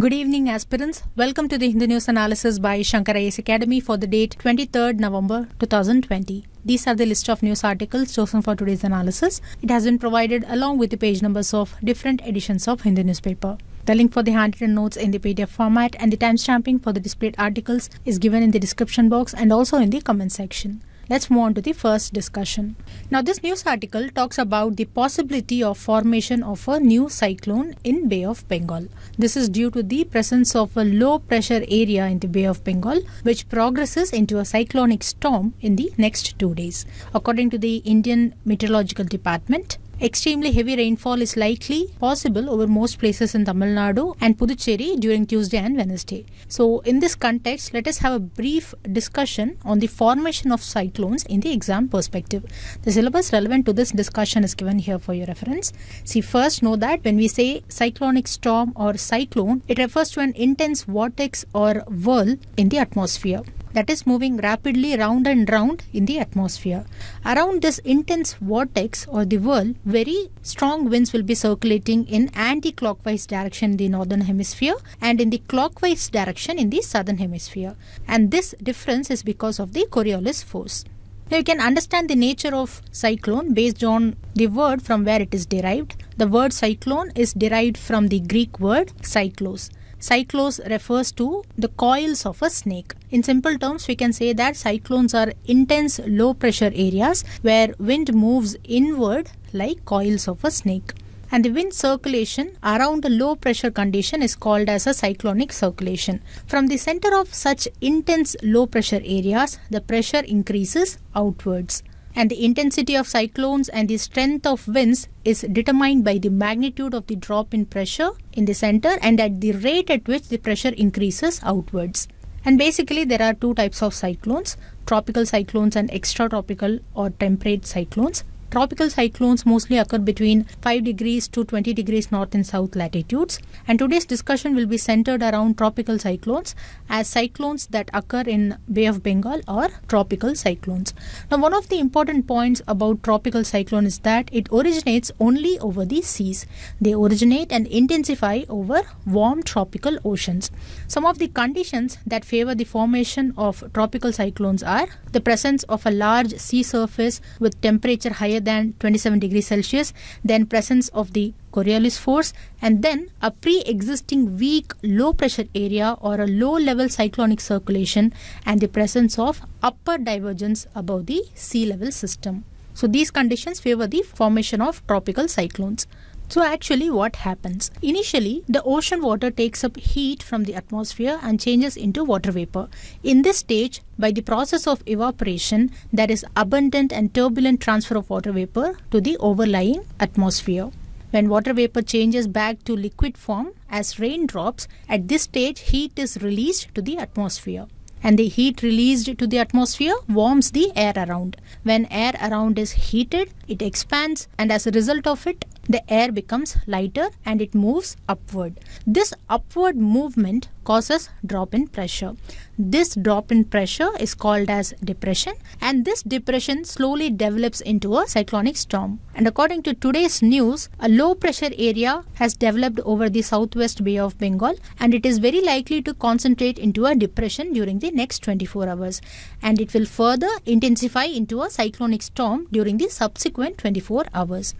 Good evening, aspirants. Welcome to the Hindu News Analysis by Shankara Ace Academy for the date 23rd November 2020. These are the list of news articles chosen for today's analysis. It has been provided along with the page numbers of different editions of Hindu newspaper. The link for the handwritten notes in the PDF format and the timestamping for the displayed articles is given in the description box and also in the comment section. Let's move on to the first discussion. Now this news article talks about the possibility of formation of a new cyclone in Bay of Bengal. This is due to the presence of a low pressure area in the Bay of Bengal which progresses into a cyclonic storm in the next two days. According to the Indian Meteorological Department, Extremely heavy rainfall is likely possible over most places in Tamil Nadu and Puducherry during Tuesday and Wednesday. So, in this context, let us have a brief discussion on the formation of cyclones in the exam perspective. The syllabus relevant to this discussion is given here for your reference. See, first know that when we say cyclonic storm or cyclone, it refers to an intense vortex or whirl in the atmosphere that is moving rapidly round and round in the atmosphere. Around this intense vortex or the whirl, very strong winds will be circulating in anti-clockwise direction in the northern hemisphere and in the clockwise direction in the southern hemisphere. And this difference is because of the Coriolis force. Now you can understand the nature of cyclone based on the word from where it is derived. The word cyclone is derived from the Greek word cyclos. Cyclose refers to the coils of a snake. In simple terms, we can say that cyclones are intense low pressure areas where wind moves inward like coils of a snake and the wind circulation around a low pressure condition is called as a cyclonic circulation. From the center of such intense low pressure areas, the pressure increases outwards and the intensity of cyclones and the strength of winds is determined by the magnitude of the drop in pressure in the center and at the rate at which the pressure increases outwards. And basically there are two types of cyclones, tropical cyclones and extratropical or temperate cyclones. Tropical cyclones mostly occur between 5 degrees to 20 degrees north and south latitudes. And today's discussion will be centered around tropical cyclones as cyclones that occur in Bay of Bengal or tropical cyclones. Now, one of the important points about tropical cyclone is that it originates only over the seas. They originate and intensify over warm tropical oceans. Some of the conditions that favor the formation of tropical cyclones are the presence of a large sea surface with temperature higher higher than 27 degrees Celsius, then presence of the Coriolis force and then a pre-existing weak low pressure area or a low level cyclonic circulation and the presence of upper divergence above the sea level system. So these conditions favor the formation of tropical cyclones. So actually what happens? Initially, the ocean water takes up heat from the atmosphere and changes into water vapor. In this stage, by the process of evaporation, there is abundant and turbulent transfer of water vapor to the overlying atmosphere. When water vapor changes back to liquid form as raindrops, at this stage heat is released to the atmosphere and the heat released to the atmosphere warms the air around. When air around is heated, it expands and as a result of it, the air becomes lighter and it moves upward. This upward movement causes drop in pressure. This drop in pressure is called as depression and this depression slowly develops into a cyclonic storm. And according to today's news, a low pressure area has developed over the southwest Bay of Bengal and it is very likely to concentrate into a depression during the next 24 hours and it will further intensify into a cyclonic storm during the subsequent 24 hours.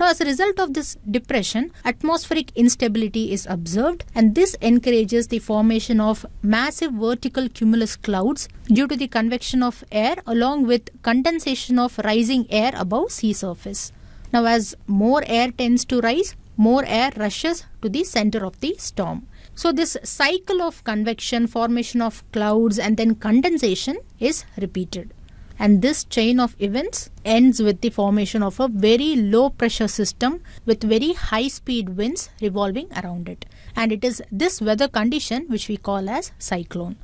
Now, as a result of this depression, atmospheric instability is observed, and this encourages the formation of massive vertical cumulus clouds due to the convection of air along with condensation of rising air above sea surface. Now, as more air tends to rise, more air rushes to the center of the storm. So, this cycle of convection, formation of clouds, and then condensation is repeated and this chain of events ends with the formation of a very low pressure system with very high speed winds revolving around it and it is this weather condition which we call as cyclone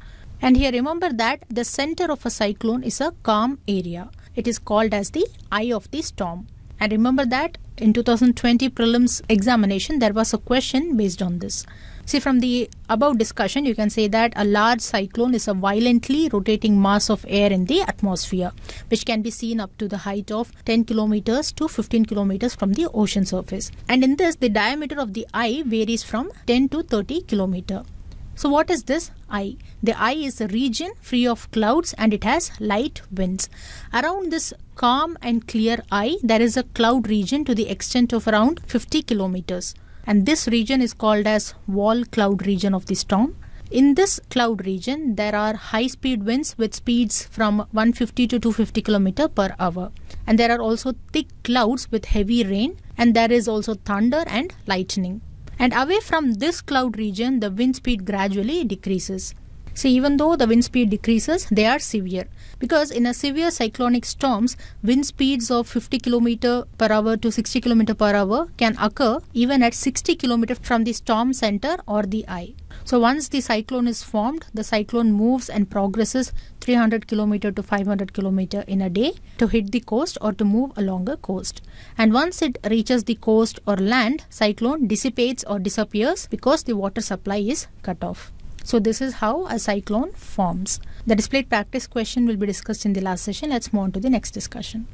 and here remember that the center of a cyclone is a calm area it is called as the eye of the storm and remember that in 2020 prelims examination there was a question based on this See, from the above discussion, you can say that a large cyclone is a violently rotating mass of air in the atmosphere, which can be seen up to the height of 10 kilometers to 15 kilometers from the ocean surface. And in this, the diameter of the eye varies from 10 to 30 kilometers. So what is this eye? The eye is a region free of clouds and it has light winds. Around this calm and clear eye, there is a cloud region to the extent of around 50 kilometers and this region is called as wall cloud region of the storm. In this cloud region, there are high speed winds with speeds from 150 to 250 km per hour. And there are also thick clouds with heavy rain, and there is also thunder and lightning. And away from this cloud region, the wind speed gradually decreases. So even though the wind speed decreases, they are severe because in a severe cyclonic storms, wind speeds of 50 km per hour to 60 km per hour can occur even at 60 km from the storm center or the eye. So once the cyclone is formed, the cyclone moves and progresses 300 km to 500 km in a day to hit the coast or to move along a coast. And once it reaches the coast or land, cyclone dissipates or disappears because the water supply is cut off. So this is how a cyclone forms. The displayed practice question will be discussed in the last session. Let's move on to the next discussion.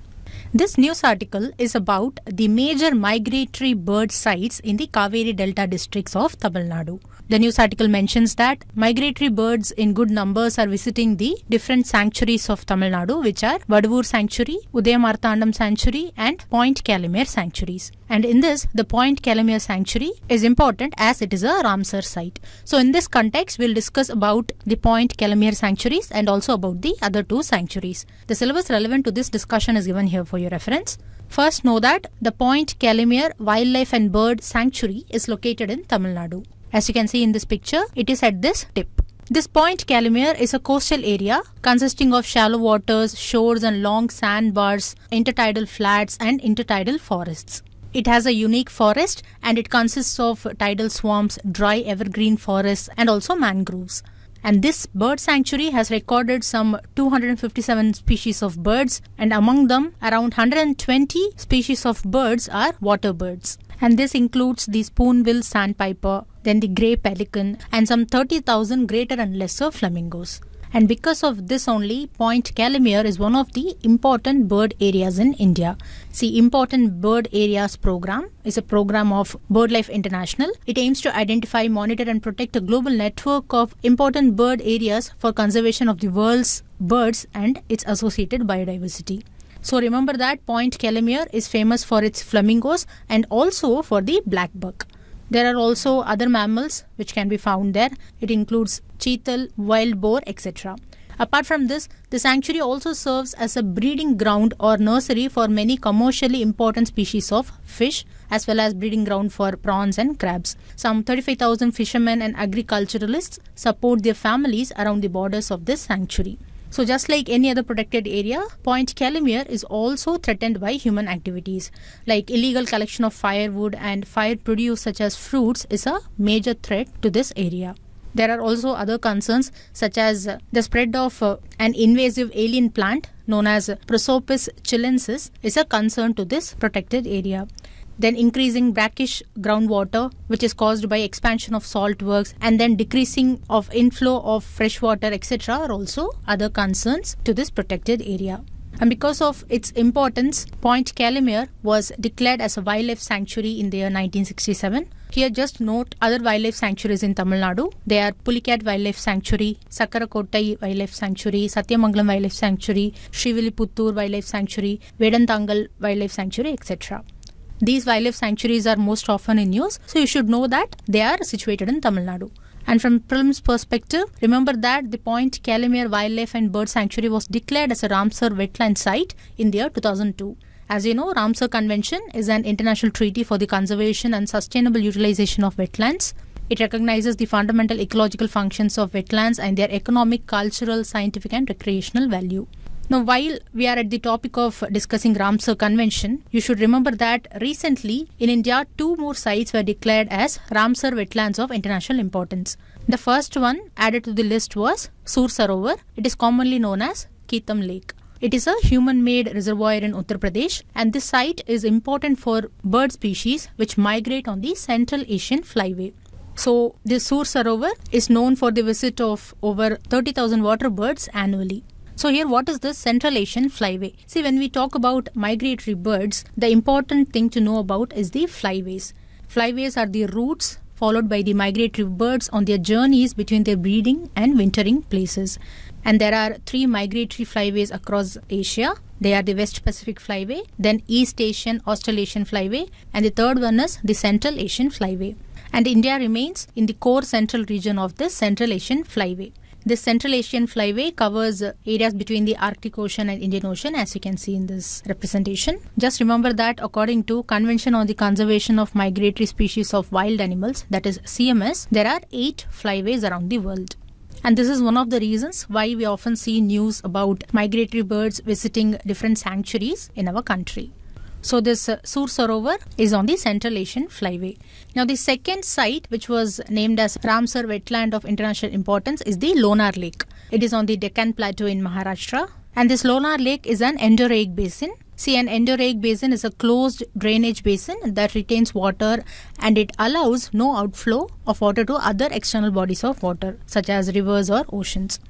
This news article is about the major migratory bird sites in the Kaveri Delta districts of Tamil Nadu. The news article mentions that migratory birds in good numbers are visiting the different sanctuaries of Tamil Nadu, which are Vadavur Sanctuary, Udayamarthandam Sanctuary, and Point Calamere Sanctuaries. And in this, the Point Calamere Sanctuary is important as it is a Ramsar site. So, in this context, we'll discuss about the Point Calamere Sanctuaries and also about the other two sanctuaries. The syllabus relevant to this discussion is given here for for your reference. First know that the Point Kalimir Wildlife and Bird Sanctuary is located in Tamil Nadu. As you can see in this picture, it is at this tip. This point Kalimir is a coastal area consisting of shallow waters, shores and long sandbars, intertidal flats and intertidal forests. It has a unique forest and it consists of tidal swamps, dry evergreen forests and also mangroves. And this bird sanctuary has recorded some 257 species of birds, and among them, around 120 species of birds are water birds. And this includes the spoonbill sandpiper, then the grey pelican, and some 30,000 greater and lesser flamingos and because of this only Point Calamere is one of the important bird areas in India. See important bird areas program is a program of BirdLife International. It aims to identify, monitor and protect a global network of important bird areas for conservation of the world's birds and its associated biodiversity. So remember that Point Calamere is famous for its flamingos and also for the blackbuck. There are also other mammals which can be found there. It includes cheetal, wild boar, etc. Apart from this, the sanctuary also serves as a breeding ground or nursery for many commercially important species of fish, as well as breeding ground for prawns and crabs. Some 35,000 fishermen and agriculturalists support their families around the borders of this sanctuary. So just like any other protected area, Point Calumier is also threatened by human activities. Like illegal collection of firewood and fire produce such as fruits is a major threat to this area. There are also other concerns such as the spread of uh, an invasive alien plant known as Prosopis chilensis is a concern to this protected area then increasing brackish groundwater, which is caused by expansion of salt works, and then decreasing of inflow of fresh water, etc., are also other concerns to this protected area. And because of its importance, Point Calimere was declared as a wildlife sanctuary in the year 1967. Here, just note other wildlife sanctuaries in Tamil Nadu. They are Pulikat Wildlife Sanctuary, Sakarakotai Wildlife Sanctuary, Satyamangalam Wildlife Sanctuary, Srivilliputtur Wildlife Sanctuary, Vedanthangal Wildlife Sanctuary, etc. These wildlife sanctuaries are most often in use, so you should know that they are situated in Tamil Nadu. And from prelims perspective, remember that the Point Calamere Wildlife and Bird Sanctuary was declared as a Ramsar wetland site in the year 2002. As you know, Ramsar Convention is an international treaty for the conservation and sustainable utilization of wetlands. It recognizes the fundamental ecological functions of wetlands and their economic, cultural, scientific, and recreational value. Now, while we are at the topic of discussing Ramsar Convention, you should remember that recently in India, two more sites were declared as Ramsar wetlands of international importance. The first one added to the list was Sur Sarovar. It is commonly known as Ketam Lake. It is a human-made reservoir in Uttar Pradesh and this site is important for bird species which migrate on the Central Asian flyway. So, the Sur Sarovar is known for the visit of over 30,000 water birds annually. So here what is the Central Asian flyway? See when we talk about migratory birds, the important thing to know about is the flyways. Flyways are the routes followed by the migratory birds on their journeys between their breeding and wintering places. And there are three migratory flyways across Asia. They are the West Pacific Flyway, then East Asian Australasian Flyway, and the third one is the Central Asian Flyway. And India remains in the core central region of the Central Asian Flyway. This Central Asian Flyway covers areas between the Arctic Ocean and Indian Ocean as you can see in this representation. Just remember that according to Convention on the Conservation of Migratory Species of Wild Animals that is CMS, there are 8 flyways around the world. And this is one of the reasons why we often see news about migratory birds visiting different sanctuaries in our country. So this uh, Sur Sarovar is on the Central Asian Flyway. Now the second site which was named as Ramsar Wetland of International Importance is the Lonar Lake. It is on the Deccan Plateau in Maharashtra and this Lonar Lake is an endorheic basin. See, an endorheic basin is a closed drainage basin that retains water and it allows no outflow of water to other external bodies of water, such as rivers or oceans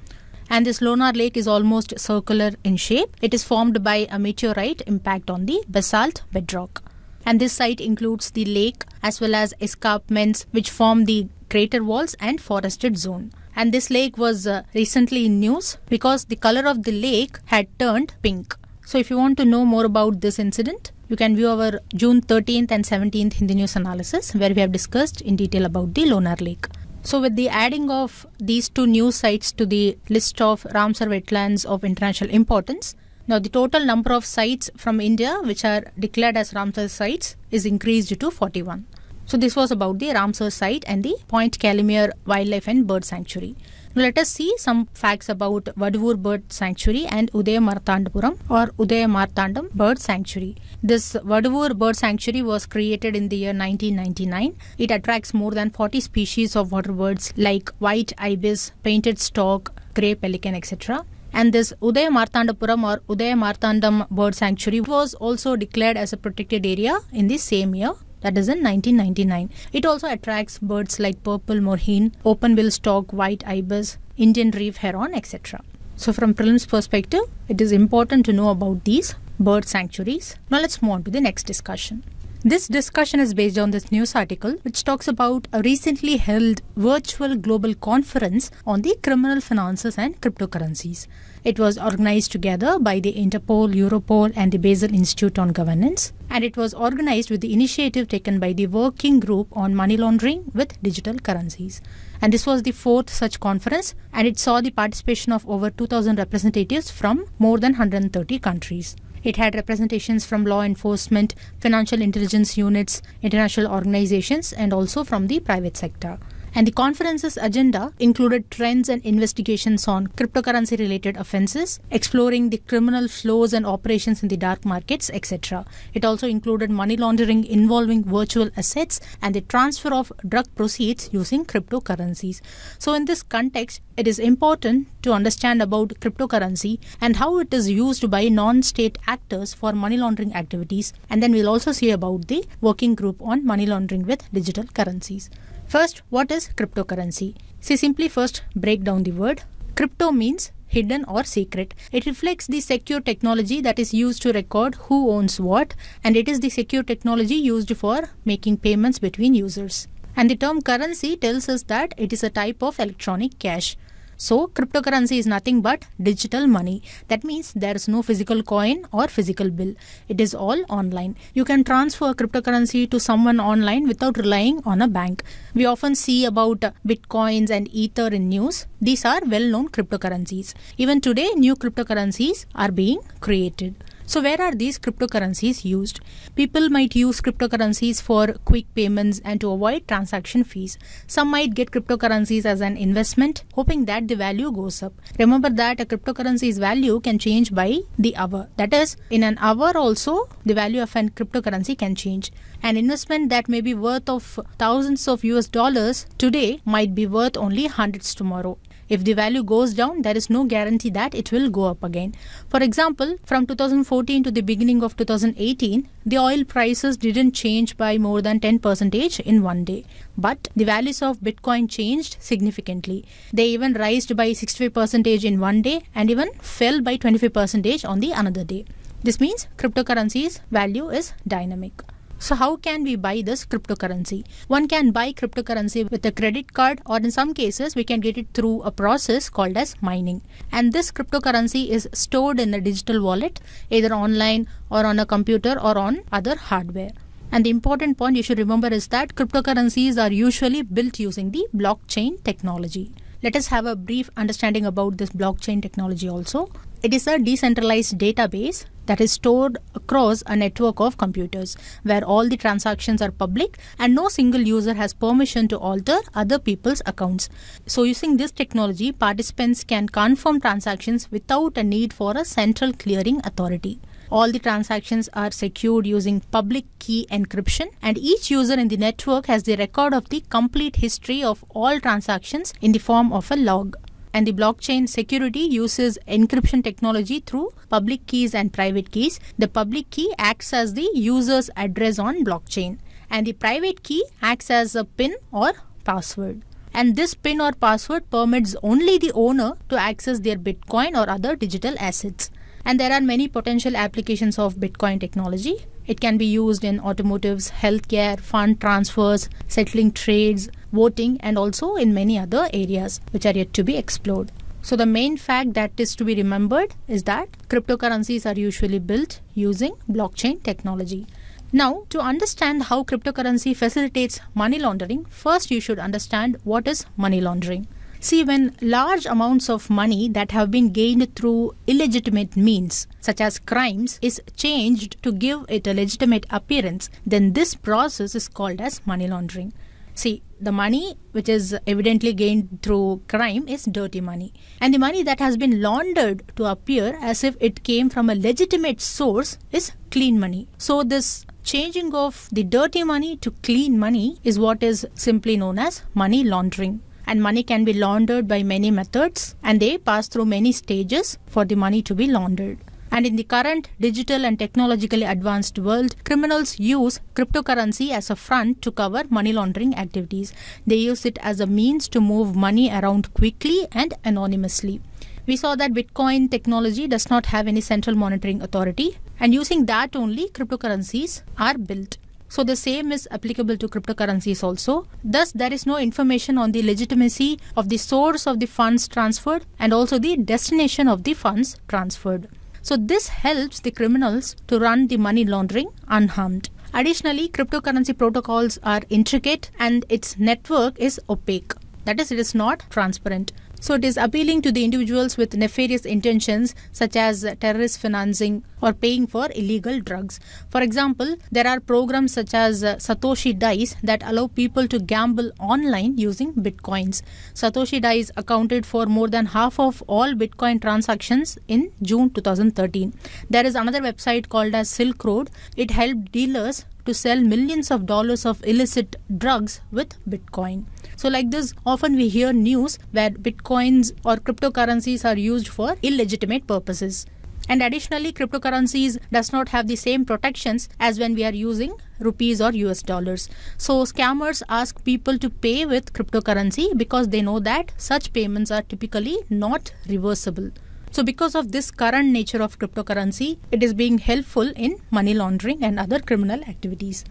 and this Lonar Lake is almost circular in shape. It is formed by a meteorite impact on the basalt bedrock. And this site includes the lake as well as escarpments which form the crater walls and forested zone. And this lake was uh, recently in news because the color of the lake had turned pink. So if you want to know more about this incident, you can view our June 13th and 17th Hindi News analysis where we have discussed in detail about the Lonar Lake. So, with the adding of these two new sites to the list of Ramsar wetlands of international importance, now the total number of sites from India which are declared as Ramsar sites is increased to 41. So, this was about the Ramsar site and the Point Calimere Wildlife and Bird Sanctuary. Now let us see some facts about Vaduvur Bird Sanctuary and Udayamarthandapuram or Udayamarthandam Bird Sanctuary. This Vaduvur Bird Sanctuary was created in the year 1999. It attracts more than 40 species of water birds like white ibis, painted stork, grey pelican, etc and this Udaya or Udaya Bird Sanctuary was also declared as a protected area in the same year that is in 1999. It also attracts birds like purple morhine, open-bill stork, white ibis, Indian reef heron, etc. So from prelims perspective, it is important to know about these bird sanctuaries. Now let's move on to the next discussion. This discussion is based on this news article, which talks about a recently held virtual global conference on the criminal finances and cryptocurrencies. It was organized together by the Interpol, Europol, and the Basel Institute on Governance. And it was organized with the initiative taken by the Working Group on Money Laundering with Digital Currencies. And this was the fourth such conference, and it saw the participation of over 2,000 representatives from more than 130 countries. It had representations from law enforcement, financial intelligence units, international organizations, and also from the private sector. And the conference's agenda included trends and investigations on cryptocurrency related offenses, exploring the criminal flows and operations in the dark markets, etc. It also included money laundering involving virtual assets and the transfer of drug proceeds using cryptocurrencies. So, in this context, it is important to understand about cryptocurrency and how it is used by non state actors for money laundering activities. And then we'll also see about the working group on money laundering with digital currencies. First, what is cryptocurrency? See, simply first break down the word. Crypto means hidden or secret. It reflects the secure technology that is used to record who owns what, and it is the secure technology used for making payments between users. And the term currency tells us that it is a type of electronic cash. So cryptocurrency is nothing but digital money. That means there is no physical coin or physical bill. It is all online. You can transfer cryptocurrency to someone online without relying on a bank. We often see about uh, bitcoins and ether in news. These are well-known cryptocurrencies. Even today, new cryptocurrencies are being created. So where are these cryptocurrencies used? People might use cryptocurrencies for quick payments and to avoid transaction fees. Some might get cryptocurrencies as an investment, hoping that the value goes up. Remember that a cryptocurrency's value can change by the hour. That is, in an hour also, the value of a cryptocurrency can change. An investment that may be worth of thousands of US dollars today might be worth only hundreds tomorrow. If the value goes down, there is no guarantee that it will go up again. For example, from 2014 to the beginning of 2018, the oil prices didn't change by more than 10 percentage in one day. But the values of Bitcoin changed significantly. They even raised by 65 percentage in one day and even fell by 25 percentage on the another day. This means cryptocurrency's value is dynamic. So how can we buy this cryptocurrency? One can buy cryptocurrency with a credit card or in some cases we can get it through a process called as mining. And this cryptocurrency is stored in a digital wallet either online or on a computer or on other hardware. And the important point you should remember is that cryptocurrencies are usually built using the blockchain technology. Let us have a brief understanding about this blockchain technology also. It is a decentralized database that is stored across a network of computers where all the transactions are public and no single user has permission to alter other people's accounts. So using this technology, participants can confirm transactions without a need for a central clearing authority. All the transactions are secured using public key encryption and each user in the network has the record of the complete history of all transactions in the form of a log and the blockchain security uses encryption technology through public keys and private keys. The public key acts as the user's address on blockchain and the private key acts as a PIN or password. And this PIN or password permits only the owner to access their Bitcoin or other digital assets. And there are many potential applications of Bitcoin technology. It can be used in automotives, healthcare, fund transfers, settling trades, voting, and also in many other areas which are yet to be explored. So, the main fact that is to be remembered is that cryptocurrencies are usually built using blockchain technology. Now, to understand how cryptocurrency facilitates money laundering, first you should understand what is money laundering. See, when large amounts of money that have been gained through illegitimate means, such as crimes, is changed to give it a legitimate appearance, then this process is called as money laundering. See, the money which is evidently gained through crime is dirty money. And the money that has been laundered to appear as if it came from a legitimate source is clean money. So, this changing of the dirty money to clean money is what is simply known as money laundering and money can be laundered by many methods and they pass through many stages for the money to be laundered. And in the current digital and technologically advanced world, criminals use cryptocurrency as a front to cover money laundering activities. They use it as a means to move money around quickly and anonymously. We saw that Bitcoin technology does not have any central monitoring authority, and using that only, cryptocurrencies are built. So the same is applicable to cryptocurrencies also. Thus, there is no information on the legitimacy of the source of the funds transferred and also the destination of the funds transferred. So this helps the criminals to run the money laundering unharmed. Additionally, cryptocurrency protocols are intricate and its network is opaque. That is, it is not transparent. So it is appealing to the individuals with nefarious intentions such as terrorist financing or paying for illegal drugs. For example, there are programs such as Satoshi Dice that allow people to gamble online using bitcoins. Satoshi Dice accounted for more than half of all bitcoin transactions in June 2013. There is another website called as Silk Road. It helped dealers to sell millions of dollars of illicit drugs with Bitcoin. So, like this, often we hear news where Bitcoins or cryptocurrencies are used for illegitimate purposes. And additionally, cryptocurrencies does not have the same protections as when we are using rupees or US dollars. So scammers ask people to pay with cryptocurrency because they know that such payments are typically not reversible. So because of this current nature of cryptocurrency, it is being helpful in money laundering and other criminal activities.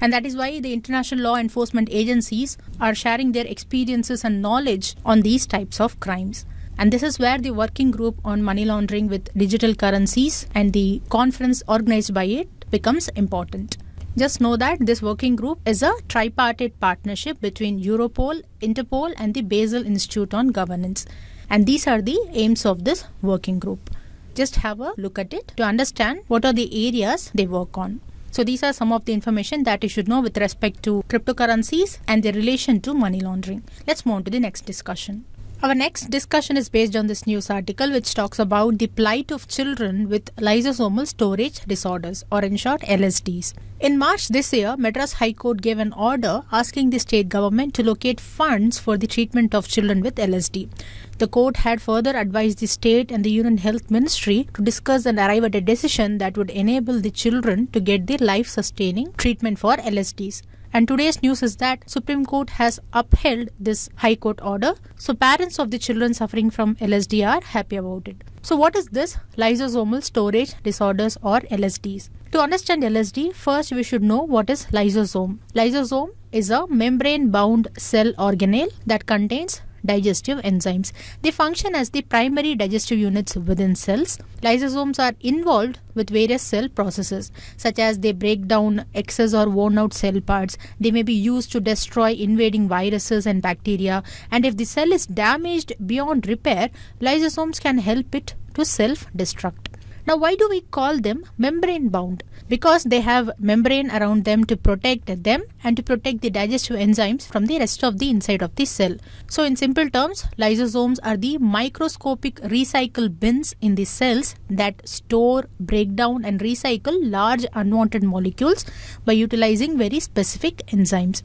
And that is why the international law enforcement agencies are sharing their experiences and knowledge on these types of crimes. And this is where the working group on money laundering with digital currencies and the conference organized by it becomes important. Just know that this working group is a tripartite partnership between Europol, Interpol, and the Basel Institute on Governance. And these are the aims of this working group. Just have a look at it to understand what are the areas they work on. So these are some of the information that you should know with respect to cryptocurrencies and their relation to money laundering. Let's move on to the next discussion. Our next discussion is based on this news article, which talks about the plight of children with lysosomal storage disorders, or in short, LSDs. In March this year, Madras High Court gave an order asking the state government to locate funds for the treatment of children with LSD. The court had further advised the state and the Union Health Ministry to discuss and arrive at a decision that would enable the children to get the life sustaining treatment for LSDs. And today's news is that Supreme Court has upheld this High Court order. So parents of the children suffering from LSD are happy about it. So what is this lysosomal storage disorders or LSDs? To understand LSD, first we should know what is lysosome. Lysosome is a membrane bound cell organelle that contains digestive enzymes. They function as the primary digestive units within cells. Lysosomes are involved with various cell processes such as they break down excess or worn out cell parts. They may be used to destroy invading viruses and bacteria and if the cell is damaged beyond repair, lysosomes can help it to self-destruct. Now why do we call them membrane bound? because they have membrane around them to protect them and to protect the digestive enzymes from the rest of the inside of the cell. So in simple terms, lysosomes are the microscopic recycle bins in the cells that store, break down and recycle large unwanted molecules by utilizing very specific enzymes.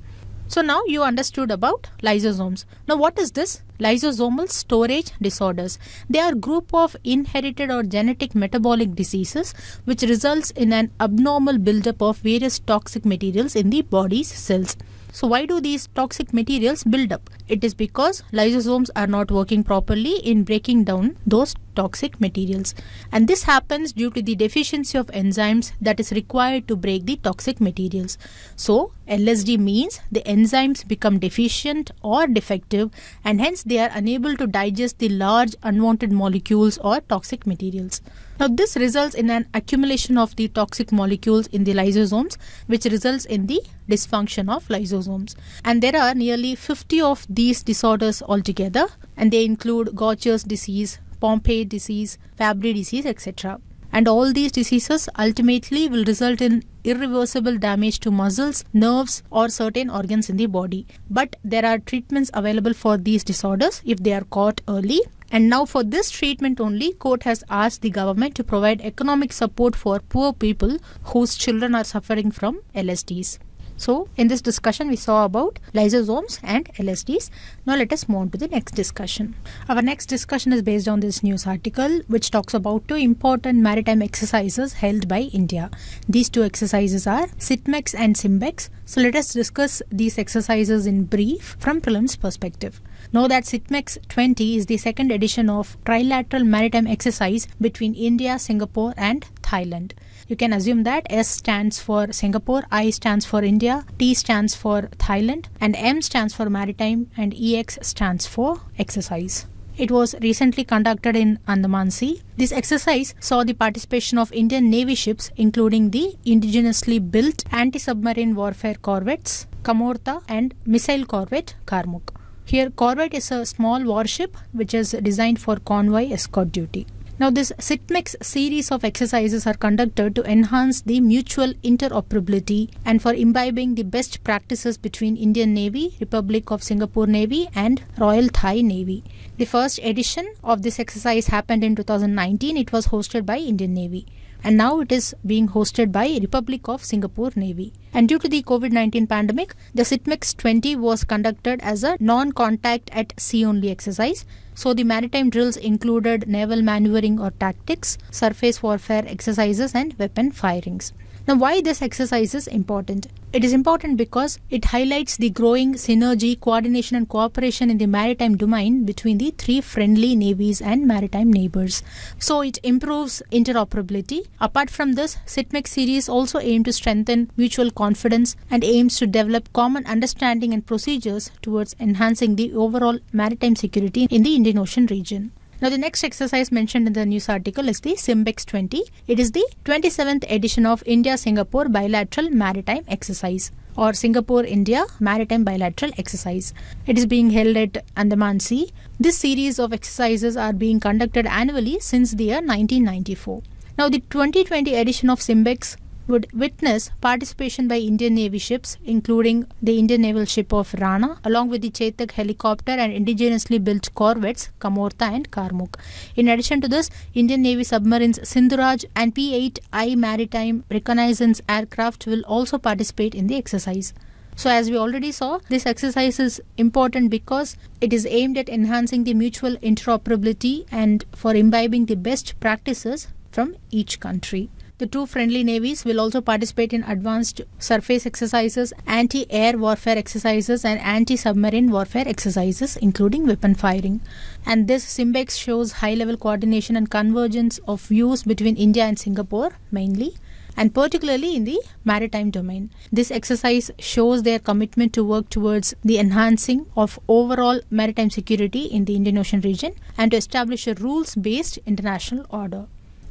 So now you understood about lysosomes. Now what is this? lysosomal storage disorders. They are group of inherited or genetic metabolic diseases which results in an abnormal buildup of various toxic materials in the body's cells. So why do these toxic materials build up? It is because lysosomes are not working properly in breaking down those toxic materials. And this happens due to the deficiency of enzymes that is required to break the toxic materials. So LSD means the enzymes become deficient or defective and hence they are unable to digest the large unwanted molecules or toxic materials. Now, this results in an accumulation of the toxic molecules in the lysosomes, which results in the dysfunction of lysosomes. And there are nearly 50 of these disorders altogether, and they include Gaucher's disease, Pompe disease, Fabry disease, etc. And all these diseases ultimately will result in irreversible damage to muscles, nerves, or certain organs in the body. But there are treatments available for these disorders if they are caught early and now for this treatment only, court has asked the government to provide economic support for poor people whose children are suffering from LSDs. So in this discussion we saw about lysosomes and LSDs. Now let us move on to the next discussion. Our next discussion is based on this news article which talks about two important maritime exercises held by India. These two exercises are SITMEX and SIMBEX. So let us discuss these exercises in brief from prelims perspective. Know that Sitmex 20 is the second edition of trilateral maritime exercise between India, Singapore, and Thailand. You can assume that S stands for Singapore, I stands for India, T stands for Thailand, and M stands for maritime, and EX stands for exercise. It was recently conducted in Andaman Sea. This exercise saw the participation of Indian Navy ships, including the indigenously built anti submarine warfare corvettes Kamorta and missile corvette Karmuk. Here, corvette is a small warship which is designed for convoy escort duty. Now, this SITMEX series of exercises are conducted to enhance the mutual interoperability and for imbibing the best practices between Indian Navy, Republic of Singapore Navy, and Royal Thai Navy. The first edition of this exercise happened in 2019. It was hosted by Indian Navy and now it is being hosted by Republic of Singapore Navy. And due to the COVID-19 pandemic, the SITMIX 20 was conducted as a non-contact at sea only exercise. So the maritime drills included naval maneuvering or tactics, surface warfare exercises and weapon firings. Now, why this exercise is important? It is important because it highlights the growing synergy, coordination, and cooperation in the maritime domain between the three friendly navies and maritime neighbors. So, it improves interoperability. Apart from this, Sitmex series also aims to strengthen mutual confidence and aims to develop common understanding and procedures towards enhancing the overall maritime security in the Indian Ocean region. Now the next exercise mentioned in the news article is the SIMBEX 20. It is the 27th edition of India-Singapore Bilateral Maritime Exercise or Singapore-India Maritime Bilateral Exercise. It is being held at Andaman Sea. This series of exercises are being conducted annually since the year 1994. Now the 2020 edition of SIMBEX would witness participation by Indian Navy ships, including the Indian naval ship of Rana, along with the Chetak helicopter and indigenously built corvettes Kamorta and Karmuk. In addition to this, Indian Navy submarines Sinduraj and P-8I maritime reconnaissance aircraft will also participate in the exercise. So as we already saw, this exercise is important because it is aimed at enhancing the mutual interoperability and for imbibing the best practices from each country. The two friendly navies will also participate in advanced surface exercises, anti-air warfare exercises and anti-submarine warfare exercises including weapon firing. And this SIMBEX shows high-level coordination and convergence of views between India and Singapore mainly and particularly in the maritime domain. This exercise shows their commitment to work towards the enhancing of overall maritime security in the Indian Ocean region and to establish a rules based international order.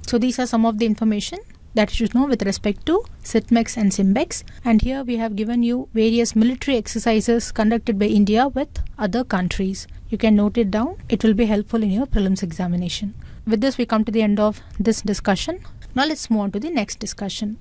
So, these are some of the information that you should know with respect to SITMEX and SIMBEX. And here we have given you various military exercises conducted by India with other countries. You can note it down. It will be helpful in your prelims examination. With this, we come to the end of this discussion. Now let's move on to the next discussion.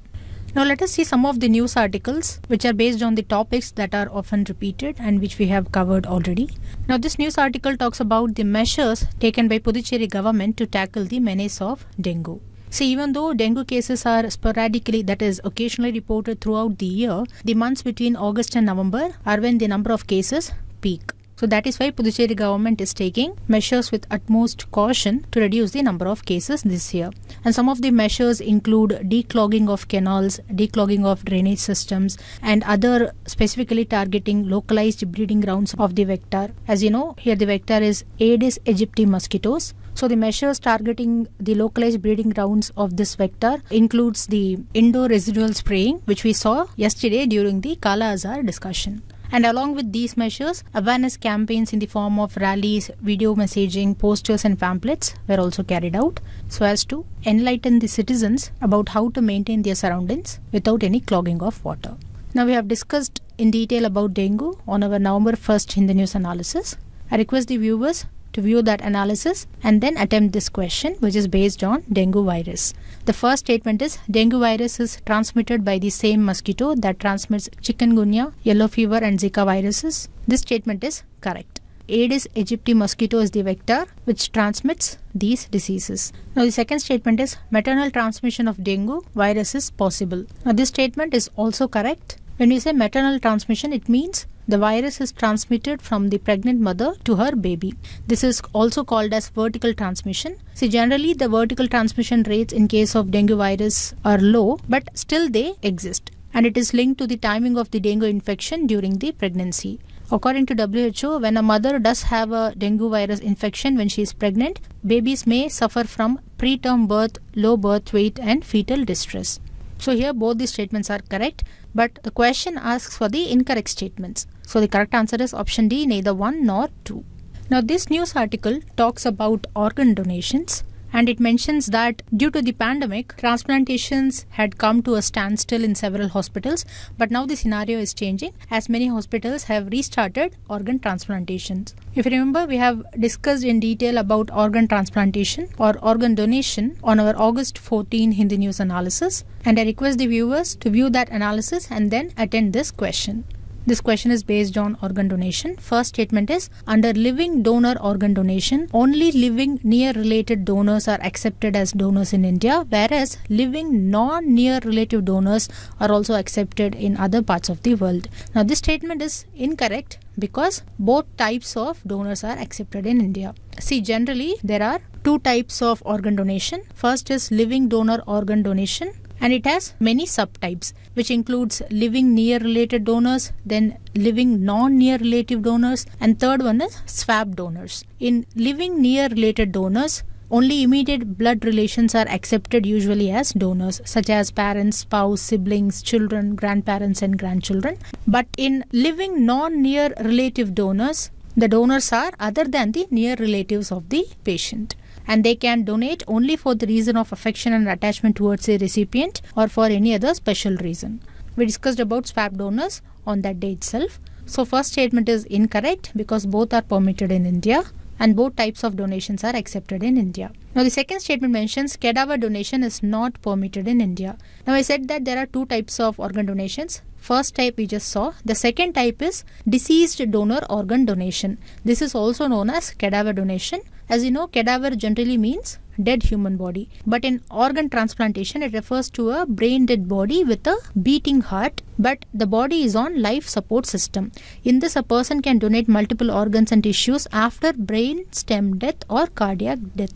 Now let us see some of the news articles which are based on the topics that are often repeated and which we have covered already. Now this news article talks about the measures taken by Puducherry government to tackle the menace of dengue. So even though dengue cases are sporadically, that is occasionally reported throughout the year, the months between August and November are when the number of cases peak. So that is why Puducherry government is taking measures with utmost caution to reduce the number of cases this year. And some of the measures include declogging of canals, declogging of drainage systems and other specifically targeting localized breeding grounds of the vector. As you know, here the vector is Aedes aegypti mosquitoes. So the measures targeting the localized breeding grounds of this vector includes the indoor residual spraying which we saw yesterday during the Kala Azar discussion. And along with these measures, awareness campaigns in the form of rallies, video messaging, posters, and pamphlets were also carried out so as to enlighten the citizens about how to maintain their surroundings without any clogging of water. Now, we have discussed in detail about dengue on our November 1st in the news analysis. I request the viewers to view that analysis and then attempt this question which is based on dengue virus. The first statement is dengue virus is transmitted by the same mosquito that transmits chikungunya, yellow fever and zika viruses. This statement is correct. Aedes aegypti mosquito is the vector which transmits these diseases. Now the second statement is maternal transmission of dengue virus is possible. Now this statement is also correct. When we say maternal transmission it means the virus is transmitted from the pregnant mother to her baby. This is also called as vertical transmission. See, generally the vertical transmission rates in case of dengue virus are low, but still they exist. And it is linked to the timing of the dengue infection during the pregnancy. According to WHO, when a mother does have a dengue virus infection when she is pregnant, babies may suffer from preterm birth, low birth weight, and fetal distress. So, here both the statements are correct, but the question asks for the incorrect statements. So the correct answer is option D, neither 1 nor 2. Now this news article talks about organ donations and it mentions that due to the pandemic, transplantations had come to a standstill in several hospitals, but now the scenario is changing as many hospitals have restarted organ transplantations. If you remember, we have discussed in detail about organ transplantation or organ donation on our August 14 Hindi News analysis, and I request the viewers to view that analysis and then attend this question. This question is based on organ donation. First statement is under living donor organ donation, only living near related donors are accepted as donors in India, whereas living non near relative donors are also accepted in other parts of the world. Now, this statement is incorrect because both types of donors are accepted in India. See, generally, there are two types of organ donation. First is living donor organ donation, and it has many subtypes which includes living near related donors then living non near relative donors and third one is swab donors in living near related donors only immediate blood relations are accepted usually as donors, such as parents, spouse, siblings, children, grandparents, and grandchildren. But in living non near relative donors, the donors are other than the near relatives of the patient and they can donate only for the reason of affection and attachment towards a recipient or for any other special reason. We discussed about swap donors on that day itself. So first statement is incorrect because both are permitted in India and both types of donations are accepted in India. Now the second statement mentions cadaver donation is not permitted in India. Now I said that there are two types of organ donations. First type we just saw. The second type is deceased donor organ donation. This is also known as cadaver donation. As you know, cadaver generally means dead human body. But in organ transplantation, it refers to a brain dead body with a beating heart, but the body is on life support system. In this, a person can donate multiple organs and tissues after brain stem death or cardiac death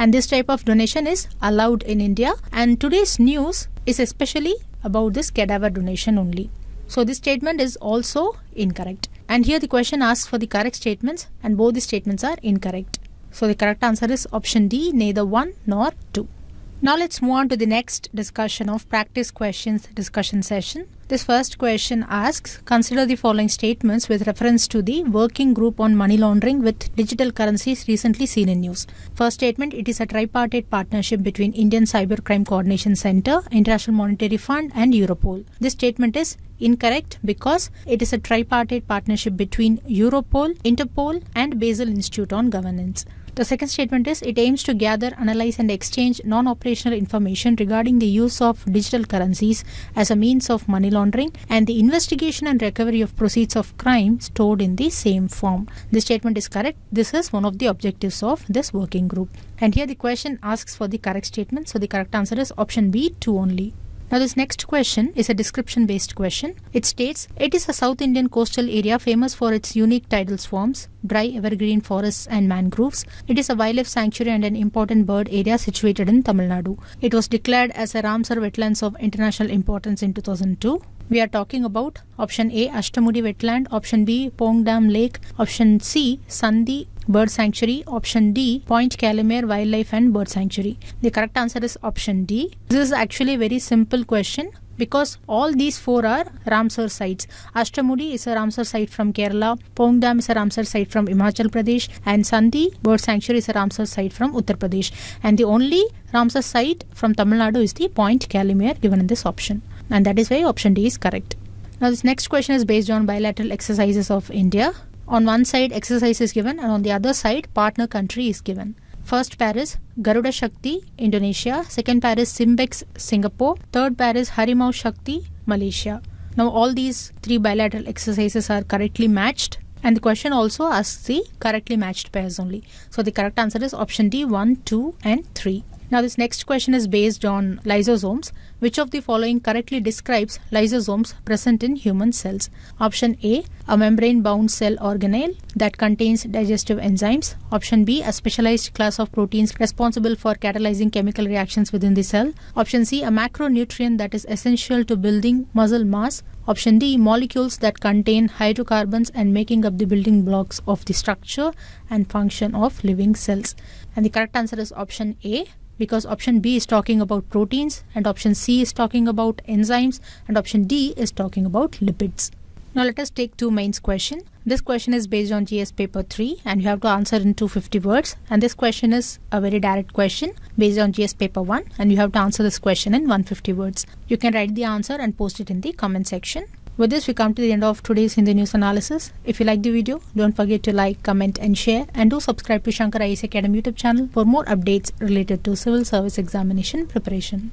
and this type of donation is allowed in India and today's news is especially about this cadaver donation only. So this statement is also incorrect. And here the question asks for the correct statements and both the statements are incorrect. So the correct answer is option D, neither 1 nor 2. Now let's move on to the next discussion of practice questions discussion session. This first question asks Consider the following statements with reference to the working group on money laundering with digital currencies recently seen in news. First statement It is a tripartite partnership between Indian Cyber Crime Coordination Center, International Monetary Fund, and Europol. This statement is incorrect because it is a tripartite partnership between Europol, Interpol, and Basel Institute on Governance. The second statement is it aims to gather, analyze, and exchange non operational information regarding the use of digital currencies as a means of money laundering and the investigation and recovery of proceeds of crime stored in the same form. This statement is correct. This is one of the objectives of this working group. And here the question asks for the correct statement. So the correct answer is option B, 2 only. Now this next question is a description based question. It states, it is a South Indian coastal area famous for its unique tidal swarms, dry evergreen forests and mangroves. It is a wildlife sanctuary and an important bird area situated in Tamil Nadu. It was declared as a Ramsar Wetlands of International Importance in 2002. We are talking about option A Ashtamudi wetland, option B Pong Dam Lake, option C Sandi bird sanctuary. Option D, Point Calumet Wildlife and Bird Sanctuary. The correct answer is option D. This is actually a very simple question because all these four are Ramsar sites. Ashtamudi is a Ramsar site from Kerala, Pong Dam is a Ramsar site from Himachal Pradesh, and Sandhi Bird Sanctuary is a Ramsar site from Uttar Pradesh. And the only Ramsar site from Tamil Nadu is the Point Calimere given in this option. And that is why option D is correct. Now, this next question is based on bilateral exercises of India. On one side, exercise is given, and on the other side, partner country is given. First pair is Garuda Shakti, Indonesia. Second pair is Simbex, Singapore. Third pair is Harimau Shakti, Malaysia. Now, all these three bilateral exercises are correctly matched, and the question also asks the correctly matched pairs only. So, the correct answer is option D 1, 2, and 3. Now this next question is based on lysosomes. Which of the following correctly describes lysosomes present in human cells? Option A, a membrane-bound cell organelle that contains digestive enzymes. Option B, a specialized class of proteins responsible for catalyzing chemical reactions within the cell. Option C, a macronutrient that is essential to building muscle mass. Option D, molecules that contain hydrocarbons and making up the building blocks of the structure and function of living cells. And the correct answer is option A, because option B is talking about proteins and option C is talking about enzymes and option D is talking about lipids. Now let us take two mains question. This question is based on GS paper 3 and you have to answer in 250 words and this question is a very direct question based on GS paper 1 and you have to answer this question in 150 words. You can write the answer and post it in the comment section. With this, we come to the end of today's Hindi news analysis. If you like the video, don't forget to like, comment, and share. And do subscribe to Shankar IAS Academy YouTube channel for more updates related to civil service examination preparation.